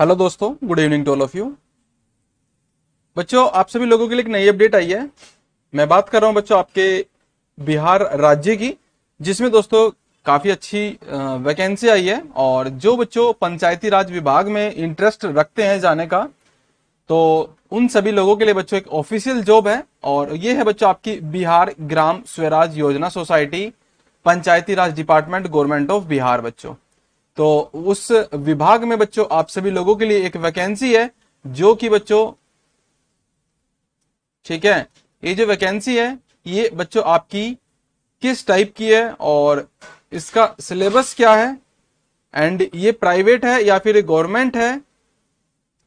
hello दोस्तों good evening to all of you बच्चों आप सभी लोगों के लिए एक नई अपडेट आई है मैं बात कर रहा हूं बच्चों आपके बिहार राज्य की जिसमें दोस्तों काफी अच्छी वैकेंसी आई है और जो बच्चों पंचायती राज विभाग में इंटरेस्ट रखते हैं जाने का तो उन सभी लोगों के लिए बच्चों एक ऑफिशियल जॉब है और ये है बच्चों आपकी Bihar Gram Swaraj Yojana society Panchayati Raj department government of Bihar बच्चों तो उस विभाग में बच्चों आप सभी लोगों के लिए एक वैकेंसी है जो कि बच्चों ठीक है ये जो वैकेंसी है ये बच्चों आपकी किस टाइप की है और इसका सिलेबस क्या है एंड ये प्राइवेट है या फिर गवर्नमेंट है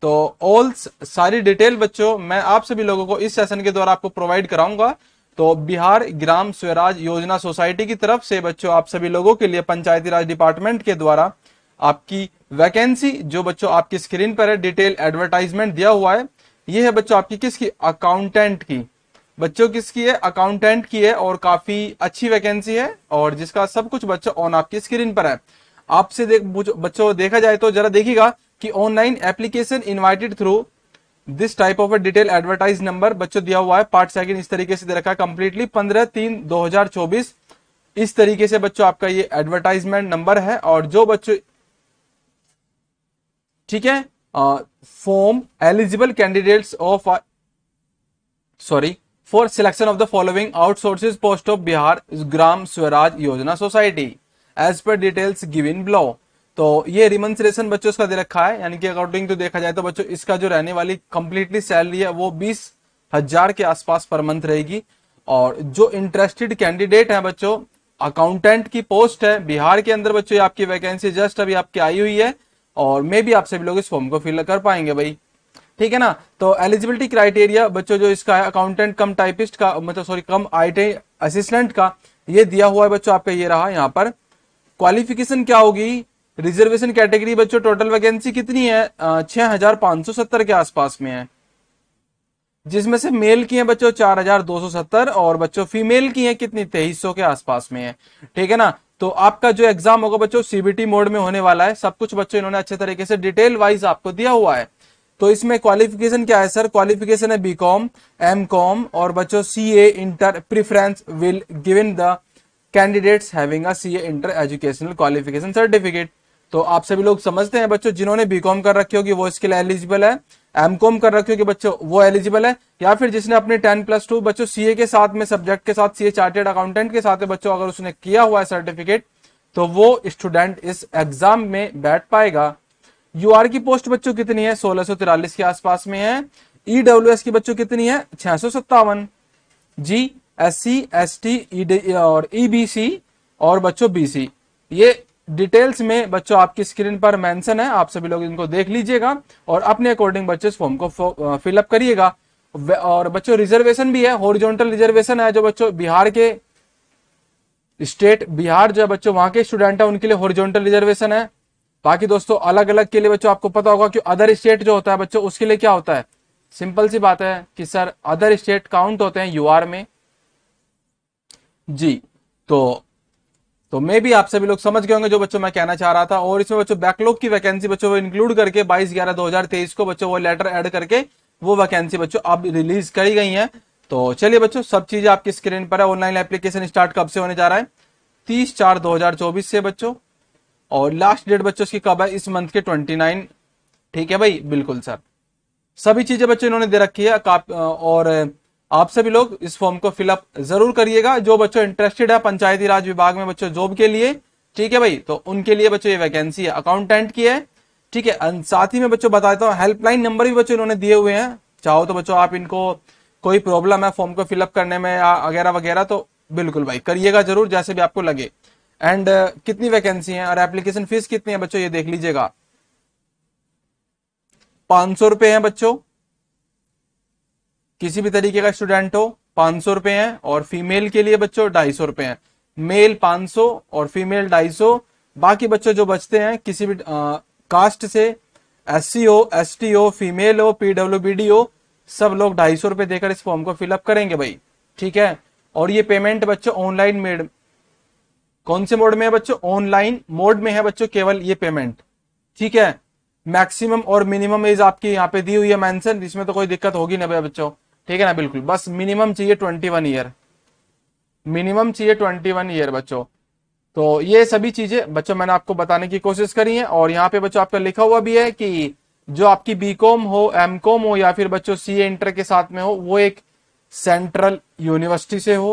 तो ऑल सारी डिटेल बच्चों मैं आप सभी लोगों को इस सेशन के द्वारा आपको प्रोवाइड कराऊंगा तो बिहार ग्राम स्वराज योजना सोसाइटी की तरफ से बच्चों आप सभी लोगों के लिए पंचायती राज डिपार्टमेंट के द्वारा आपकी वैकेंसी जो बच्चों आपकी स्क्रीन पर है डिटेल एडवर्टाइजमेंट दिया हुआ है ये है बच्चों आपकी किसकी अकाउंटेंट की बच्चों किसकी है अकाउंटेंट की है और काफी अच्छी वैकेंसी है और जिसका सब कुछ बच्चों ऑन आपकी स्क्रीन पर है आपसे देख बच्चों देखा जाए तो जरा देखिएगा कि online application invited through this type of a detail advertise number बच्चों दिया हुआ है पार्ट सेकंड इस तरीके से दे रखा है कंप्लीटली पंद्रह तीन दो हजार चौबीस इस तरीके से बच्चों आपका ये एडवर्टाइजमेंट नंबर है और जो बच्चों ठीक है form eligible candidates of sorry for selection of the following outsources post of Bihar Gram Swaraj Yojana society as per details given below तो ये रिमंसरेशन बच्चों इसका दे रखा है यानी कि अकॉर्डिंग टू देखा जाए तो बच्चों इसका जो रहने वाली कंप्लीटली सैलरी है वो बीस हजार के आसपास पर मंथ रहेगी और जो इंटरेस्टेड कैंडिडेट है बच्चों अकाउंटेंट की पोस्ट है बिहार के अंदर बच्चों आपकी वैकेंसी जस्ट अभी आपकी आई हुई है और मे भी आप सभी लोग इस फॉर्म को फिल कर पाएंगे भाई ठीक है ना तो एलिजिबिलिटी क्राइटेरिया बच्चों जो इसका है अकाउंटेंट कम टाइपिस्ट का मतलब सॉरी कम आई असिस्टेंट का ये दिया हुआ है बच्चों आपका ये रहा यहाँ पर क्वालिफिकेशन क्या होगी रिजर्वेशन कैटेगरी बच्चों टोटल वैकेंसी कितनी है छह हजार पांच सौ सत्तर के आसपास में है जिसमें से मेल की है बच्चों चार हजार दो सौ सत्तर और बच्चों फीमेल की है कितनी तेईस सौ के आसपास में है ठीक है ना तो आपका जो एग्जाम होगा बच्चों सीबीटी मोड में होने वाला है सब कुछ बच्चों इन्होंने अच्छे तरीके से डिटेल वाइज आपको दिया हुआ है तो इसमें क्वालिफिकेशन क्या है सर क्वालिफिकेशन है बीकॉम एमकॉम और बच्चों C A inter preference will given the candidates having a C A inter educational qualification certificate तो आप सभी लोग समझते हैं बच्चों जिन्होंने बीकॉम कर रखी होगी वो इसके लिए एलिजिबल है एमकॉम कर रखी होगी बच्चों वो एलिजिबल है या फिर जिसने अपने टेन प्लस टू बच्चों सीए के साथ में सब्जेक्ट के साथ सीए चार्टेड अकाउंटेंट के साथ बच्चों अगर उसने किया हुआ है सर्टिफिकेट तो वो स्टूडेंट इस एग्जाम में बैठ पाएगा यूआर की पोस्ट बच्चों कितनी है सोलह के आसपास में है ईडब्ल्यू e की बच्चों कितनी है छह जी एस सी एस टी और ईबीसी e और बच्चों बीसी ये डिटेल्स में बच्चों आपकी स्क्रीन पर मेंशन है आप सभी लोग इनको देख लीजिएगा और अपने अकॉर्डिंग बच्चे फॉर्म को फिलअप करिएगा और बच्चों रिजर्वेशन भी है हॉरिजॉन्टल रिजर्वेशन है जो बच्चों बिहार के स्टेट बिहार जो है बच्चों वहां के स्टूडेंट है उनके लिए हॉरिजॉन्टल रिजर्वेशन है बाकी दोस्तों अलग अलग के लिए बच्चों आपको पता होगा कि अदर स्टेट जो होता है बच्चों उसके लिए क्या होता है सिंपल सी बात है कि सर अदर स्टेट काउंट होते हैं यूआर में जी तो तो मे भी आप सभी लोग समझ गए होंगे जो बच्चों मैं कहना चाह रहा था और इसमें बच्चों बैकलॉग की वैकेंसी बच्चों वो इंक्लूड करके 22 ग्यारह 2023 को बच्चों वो लेटर ऐड करके वो वैकेंसी बच्चों अब रिलीज करी गई है तो चलिए बच्चों सब चीजें आपकी स्क्रीन पर है ऑनलाइन एप्लीकेशन स्टार्ट कब से होने जा रहा है तीस चार दो हजार चौबीस से बच्चों और लास्ट डेट बच्चों इसकी कब है इस मंथ के ट्वेंटी नाइन ठीक है भाई बिल्कुल सर सभी चीजें बच्चों इन्होंने दे रखी है और आप सभी लोग इस फॉर्म को फिलअप जरूर करिएगा जो बच्चों इंटरेस्टेड है पंचायती राज विभाग में बच्चों जॉब के लिए ठीक है भाई तो उनके लिए बच्चों ये वैकेंसी है अकाउंटेंट की है ठीक है साथ ही में बच्चों बता देता हूँ हेल्पलाइन नंबर भी बच्चों इन्होंने दिए हुए हैं चाहो तो बच्चों आप इनको कोई प्रॉब्लम है फॉर्म को फिलअप करने में वगैरह वगैरह तो बिल्कुल भाई करिएगा जरूर जैसे भी आपको लगे एंड uh, कितनी वैकेंसी है और एप्लीकेशन फीस कितनी है बच्चों ये देख लीजिएगा पांच सौ रुपए है बच्चों किसी भी तरीके का स्टूडेंट हो पांच सौ रुपए है और फीमेल के लिए बच्चों ढाई सौ रुपए है मेल पांच सौ और फीमेल ढाई सौ बाकी बच्चों जो बचते हैं किसी भी आ, कास्ट से एस सी हो एस टी हो फीमेल हो पीडब्ल्यू बी डी हो सब लोग ढाई सौ रुपए देकर इस फॉर्म को फिलअप करेंगे भाई ठीक है और ये पेमेंट बच्चों ऑनलाइन मेड कौन से मोड में है बच्चों ऑनलाइन मोड में है बच्चों केवल ये पेमेंट ठीक है मैक्सिमम और मिनिमम एज आपकी यहाँ पे दी हुई है मेंशन जिसमें तो कोई दिक्कत होगी ना भाई बच्चों ठीक है ना बिल्कुल बस मिनिमम चाहिए ट्वेंटी वन ईयर मिनिमम चाहिए ट्वेंटी वन ईयर बच्चों तो ये सभी चीजें बच्चों मैंने आपको बताने की कोशिश करी है और यहाँ पे बच्चों आपका लिखा हुआ भी है कि जो आपकी बीकॉम हो एमकॉम हो या फिर बच्चों सी इंटर के साथ में हो वो एक सेंट्रल यूनिवर्सिटी से हो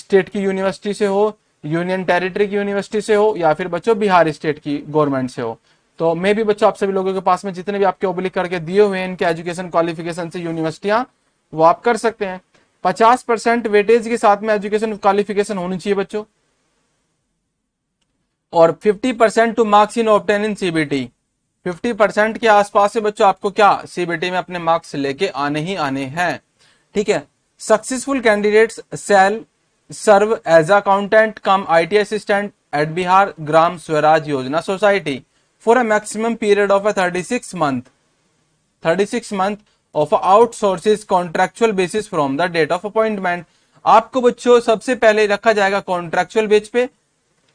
स्टेट की यूनिवर्सिटी से हो यूनियन टेरिटरी की यूनिवर्सिटी से हो या फिर बच्चों बिहार स्टेट की गवर्नमेंट से हो तो मैं भी बच्चों आप सभी लोगों के पास में जितने भी आपके ओब्लिक करके दिए हुए हैं इनके एजुकेशन क्वालिफिकेशन से यूनिवर्सिटियां वो आप कर सकते हैं पचास परसेंट वेटेज के साथ में एजुकेशन क्वालिफिकेशन होनी चाहिए बच्चों और fifty percent to marks in obtain in CBT fifty percent के आसपास से बच्चों आपको क्या सीबीटी में अपने मार्क्स लेके आने ही आने हैं ठीक है successful candidate shall serve as accountant cum IT assistant at Bihar Gram Swaraj Yojana society for a maximum period of a thirty six month thirty six month of out sources contractual basis from the date of appointment आपको बच्चों सबसे पहले रखा जाएगा contractual बेच पे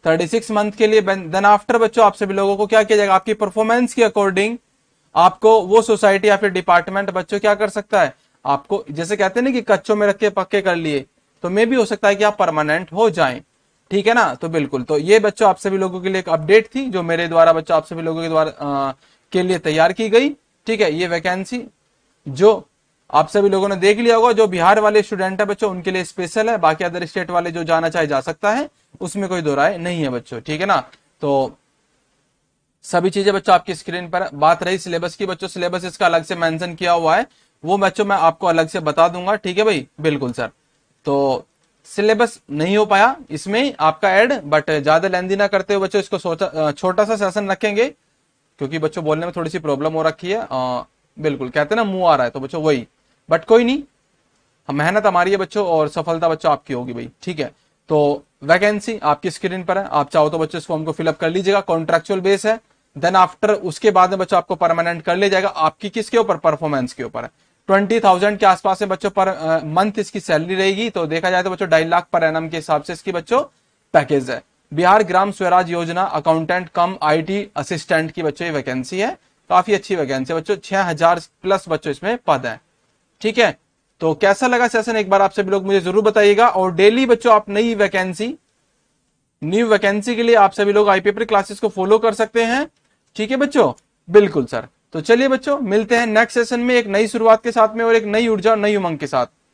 36 month के लिए देन आफ्टर बच्चों आप सभी लोगों को क्या किया जाएगा आपकी परफॉर्मेंस के अकॉर्डिंग आपको वो सोसाइटी या फिर डिपार्टमेंट बच्चों क्या कर सकता है आपको जैसे कहते हैं ना कि कच्चों में रख के पक्के कर लिए तो मे भी हो सकता है कि आप परमानेंट हो जाए ठीक है ना तो बिल्कुल तो ये बच्चों आप सभी लोगों के लिए एक अपडेट थी जो मेरे द्वारा बच्चों आप सभी लोगों के द्वारा के लिए तैयार की गई ठीक है ये वैकेंसी जो आप सभी लोगों ने देख लिया होगा जो बिहार वाले स्टूडेंट है बच्चों उनके लिए स्पेशल है बाकी अदर स्टेट वाले जो जाना चाहे जा सकता है उसमें कोई दो राय नहीं है बच्चों ठीक है ना तो सभी चीजें बच्चों आपकी स्क्रीन पर बात रही सिलेबस की बच्चों सिलेबस इसका अलग से मैंशन किया हुआ है वो बच्चों मैं आपको अलग से बता दूंगा ठीक है भाई बिल्कुल सर तो सिलेबस नहीं हो पाया इसमें आपका एड बट ज्यादा लेंदी ना करते हुए बच्चों इसको छोटा सा सेशन रखेंगे क्योंकि बच्चों बोलने में थोड़ी सी प्रॉब्लम हो रखी है बिल्कुल कहते ना मुंह आ रहा है तो बच्चों वही बट कोई नहीं हम मेहनत हमारी है बच्चों और सफलता बच्चों आपकी होगी भाई ठीक है तो वैकेंसी आपकी स्क्रीन पर है आप चाहो तो बच्चों इस फॉर्म को फिलअप कर लीजिएगा कॉन्ट्रेक्चुअल बेस है देन आफ्टर उसके बाद में बच्चों आपको परमानेंट कर लिया जाएगा आपकी किसके ऊपर परफॉर्मेंस के ऊपर है ट्वेंटी थाउजेंड के आसपास में बच्चों पर मंथ इसकी सैलरी रहेगी तो देखा जाए तो बच्चों ढाई लाख पर एन के हिसाब से इसकी बच्चों पैकेज है बिहार ग्राम स्वराज योजना अकाउंटेंट कम आईटी असिस्टेंट की बच्चों वैकेंसी है काफी अच्छी वैकेंसी बच्चों छह हजार प्लस बच्चों इसमें पद है ठीक है तो कैसा लगा सेशन एक बार आप सभी लोग मुझे जरूर बताइएगा और डेली बच्चों आप नई वैकेंसी न्यू वैकेंसी के लिए आप सभी लोग आईपीपर क्लासेस को फॉलो कर सकते हैं ठीक है बच्चों बिल्कुल सर तो चलिए बच्चों मिलते हैं नेक्स्ट सेशन में एक नई शुरुआत के साथ में और एक नई ऊर्जा और नई उमंग के साथ